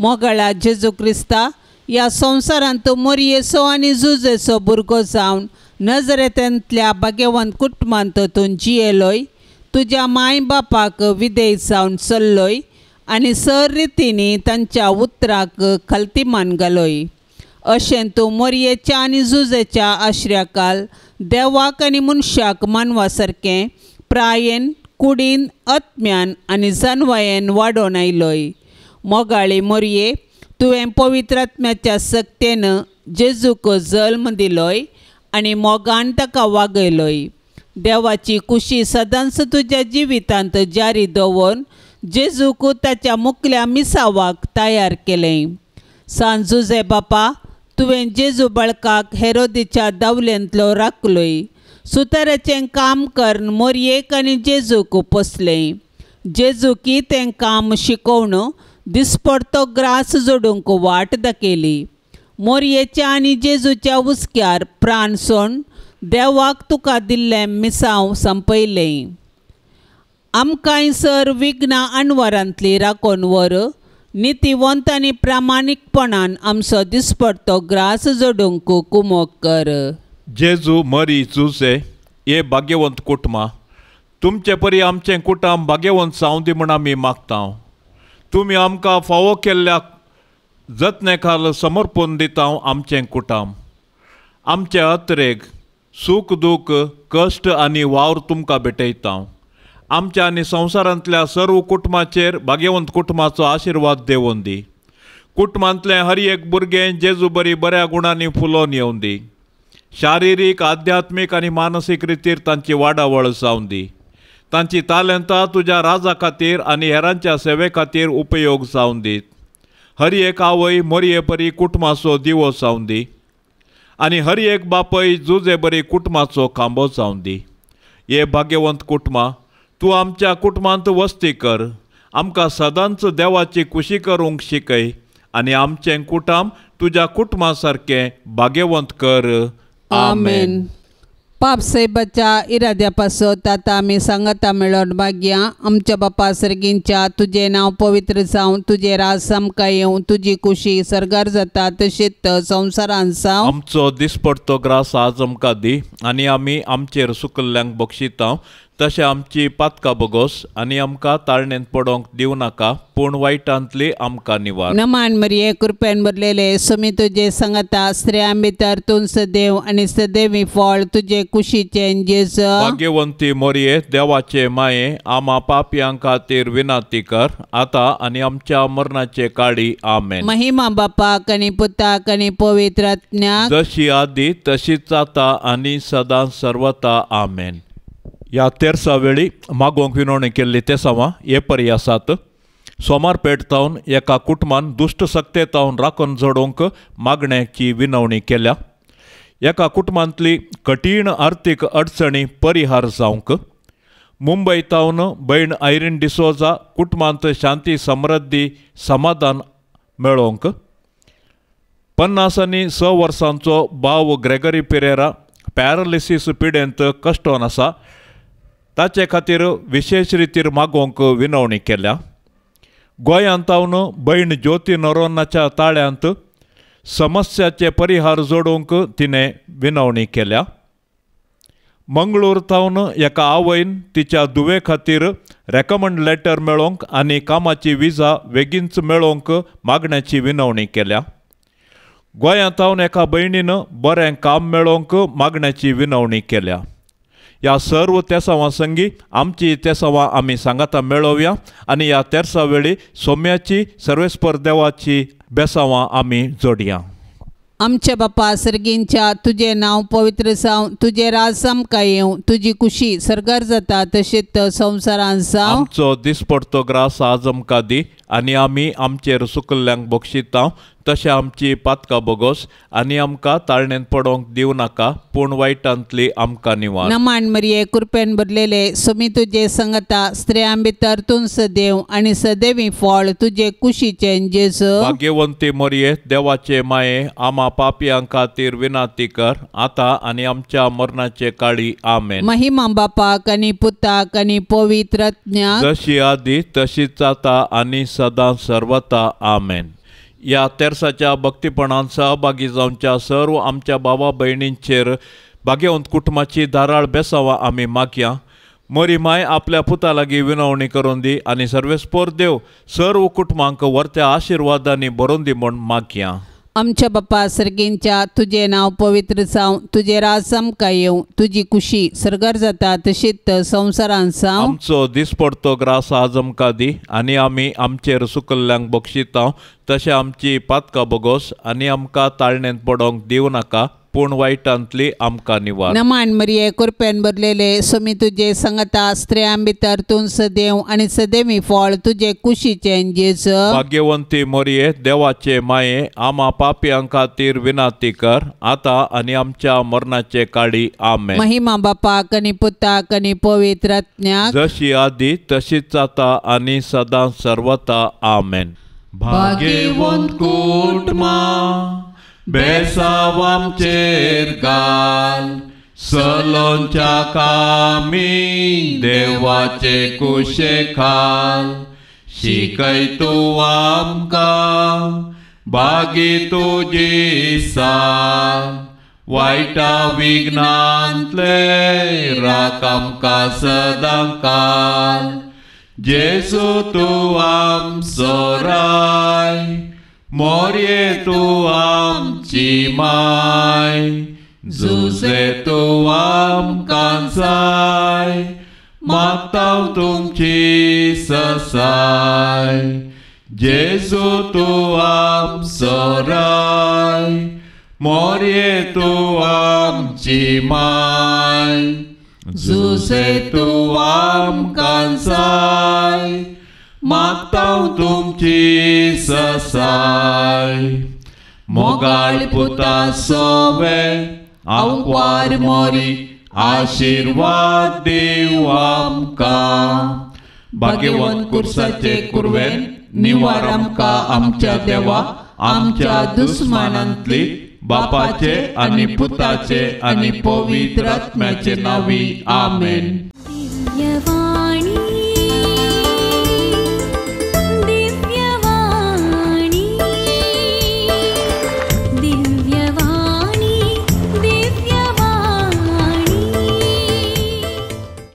मोगळा जेजू क्रिस्ता या संवसारांत तूं आणि आनी जुजेचो भुरगो जावन नजरेतेंतल्या भाग्यवंत कुटुंबांत तूं जियेलोय तुज्या माय बापाक विदेय जावन चल्लोय आनी सर रितींनी तांच्या उतराक खलती घालोय अशें तूं मोरयेच्या आनी जुजेच्या आश्र्याकाल देवाक आनी मनशाक मानवा सारकें प्रायेन कुडीन अत्म्यान आनी जनवयेन वाडोवन आयलोय मोगाळे मोरये तुवें पवित्रात्म्याच्या सक्तेन जेजूक जल्म दिलोय आनी मोगान ताका वागयलोय देवाची कुशी सदांच तुज्या जिवितांत जारी दवरून जेजूक ताच्या मुखल्या मिसावाक तयार केलें सांजुजे बापा तुवें जेजू बाळकाक हेरोदीच्या दावलेंतलो राखलोय सुताराचें काम करन मोरयेक आनी जेजूक पोसले जेजूकी तें काम शिकवण दिसपडतो ग्रास जोडूंक वाट दाखयली मोरयेच्या आनी जेजूच्या उस्क्यार प्राण सोण देवाक तुका दिल्लें मिसांव संपयलें आमकांय सर विघ्नां अणवरांतली राखून वर नितीवंत आनी प्रामाणीकपणान आमचो दिसपडतो ग्रास जोडूंक कुमोक कर जेजू मरी जुजे हे भाग्यवंत कुटुंबां तुमचे परी आमचें कुटुंब भाग्यवंत जावं दी म्हण आमी मागता तुमी आमकां फावो केल्ल्या खाल समर्पण दिता आमचें कुटुंब आमचे अत्रेक सुख दूख कश्ट आनी वावर तुमकां भेटयता आमच्या आनी संवसारांतल्या सर्व कुटुंबाचेर भाग्यवंत कुटुंबाचो आशिर्वाद देवून दी कुटुंबांतलें हर एक भुरगें जेजू बरी बऱ्या गुणांनी फुलोवन येवन दी शारीरिक आध्यात्मिक आणि मानसीकरितीर तांची वाडावळ जावन दी तांची तालंता तुझ्या राजा खातीर आणि हेरांच्या सेवे खातीर उपयोग जावन दीत हर एक आवय मोरये बरी कुटुंबाचो दिवो जावन दी आनी हर एक बापय जुजे बरी कुटुंबाचो खांबो जावन दी हे भाग्यवंत कुटुंबां तू आमच्या कुटुंबांत वस्ती कर आमकां सदांच देवाची खुशी करूंक शिकय आणि आमचें कुटुंब तुज्या कुटुंबा सारकें भाग्यवंत कर आमेन पाप सैबाच्या इराद्या पासत आता आम्ही सांगता मेळोन भाग्या आमच्या बापा सर्गींच्या तुझे नाव पवित्र जावं तुझे राज सामका येवं तुझी खुशी सरगार जाता तशीत संवसारान साव आमचो दिसपडतो ग्रास आज आमकां दी आनी आमी आमचेर सुकल्ल्यांक बक्षिता तशें आमची पातका बगोस आनी आमकां ताळणेंत पडोंक दिव नाका पूण वायटांतली आमकां निवार नमान हे कृपेन भरलेले समी तुजे सांगता आश्रया भितर तूं सदैव आनी सदैवी फळ तुजे कुशीचे भाग्यवंती मोरये देवाचे माये आमा पापयां खातीर विनाती कर आतां आनी आमच्या मरणाचे काळी आमे महिमा बापाक आनी पुताक पवित्र पवित्रात्म्याक जशी आदी तशीच जाता आनी सदां सर्वता आमेन या वेळी मागोवंक विनवणी केल्ली ते हे येपरी आसात सोमार जावन एका कुटुंबान दुश्ट सक्तेतावन राखून जोडोवंक मागण्याची विनवणी केल्या एका कुटुंबांतली कठीण आर्थीक अडचणी परिहार जावंक मुंबय तावन भयण आयरीन डिसोजा कुटुंबांत शांती समृद्धी समाधान मेळोवंक पन्नास आनी स वर्सांचो भाव ग्रेगरी पेरेरा पॅरालिसीस पिडेंत कश्टोन आसा ताचे खातीर विशेश रितीर मागोवंक विनवणी केल्या गोंयांत भयण ज्योती नरोनाच्या ताळ्यांत समस्याचे परिहार जोडूंक तिने विनवणी केल्या मंगळूर एका आवयन तिच्या दुवे खातीर रेकमेंड लेटर मेळोवंक आनी कामाची विजा बेगीनच मेळोवंक मागण्याची विनवणी केल्या गोंयांत एका भयणीन बरें काम मेळोवंक मागण्याची विनवणी केल्या या सर्व तेसावां संगी आमची तेसावां आम्ही सांगाता मेळोवया आणि या तेरसा वेळी सोम्याची सर्वेस्पर देवाची बेसावां आम्ही जोडया आमच्या बापा सर्गींच्या तुझे नाव पवित्र साव तुझे राज सामका येऊ तुझी खुशी सरगर जाता तशेंच संवसारान दिस आमचो ग्रास आजम का दी आनी आमी आमचेर सुकल्ल्यांक बक्षितां तशें आमची पातकां बोगोस आनी आमकां ताळणेन पडोंक दिव नाका पूण वायटांतली आमकां निवाळ नमाण मरये कुरपेन भरलेले सुमी तुजे संगता स्त्रियां भितर तूं सदेव आनी सदेवी फळ तुजे कुशीचे जेस भाग्यवंती मरये देवाचे माये आमा पापयां खातीर विनाती कर आतां आनी आमच्या मरणाचे काळी आमेन महिमा बापाक आनी पुताक आनी पवित्र जशी आदी तशीच जाता आनी सदां सर्वता आमेन या तेरसाच्या भक्तीपणान सहभागी जाऊनच्या सर्व आमच्या बाबा भयणींचेर भाग्यवंत कुटुंबाची दाराळ बेसावा आम्ही मागया मरी माय आपल्या पुता लागी विनवणी करून दी आणि सर्वेस्पोर देव सर्व कुटुंबांक वरत्या आशिर्वादांनी बरोवन दी म्हूण मागया आमच्या बाप्पा सर्गींच्या तुझे नाव पवित्र जावं तुझे राज सामका येवं तुजी खुशी सरगर जाता तशीत तर संवसारान आमचो पडतो ग्रास आज का दी आनी आमी आमचेर सुकल्ल्यांक बक्षिता तशें आमची पातका बगोस आनी आमकां ताळणेंत पडोंक दिवं नाका पूण वायटांतली आमकां निवाड नमाण मरिये कुरपेन बरलेले समी तुजे संगता स्त्रियां भितर तूं सदेव आनी सदेमी फळ तुजे कुशीचे जेज भाग्यवंती मोरये देवाचे माये आमा पापयां खातीर विनाती कर आतां आनी आमच्या मरणाचे काडी आमे महिमा बापाक आनी पुताक आनी पवित्र रत्न्याक जशी आदी तशीच जाता आनी सदां सर्वता आमेन ભાગ્યવંત કૂટમાં બેસાવામ ચેરગાલ सलोंच्या कामी देवाचे कुशेखाल शिकय तू आमका बागी तुजी साल वायटा विघ्नांतले राकम का सदां काल Jesu tu am sorai, morie tu am cimai, Giuse tu am kansai, mak tau tum chi sasai. Jesu tu am sorai, morie tu am cimai, तू आमकासाय मागता ससाय मोगाळ पोता सोबे आवार मोरी आशीर्वाद देव आमका भाग्यवन कुरसचे कुर्वे निवार आमका आमच्या देवा आमच्या दुस्मानातली बापाचे आणि पुताचे आणि पवित्रात्म्याचे नावी आमेन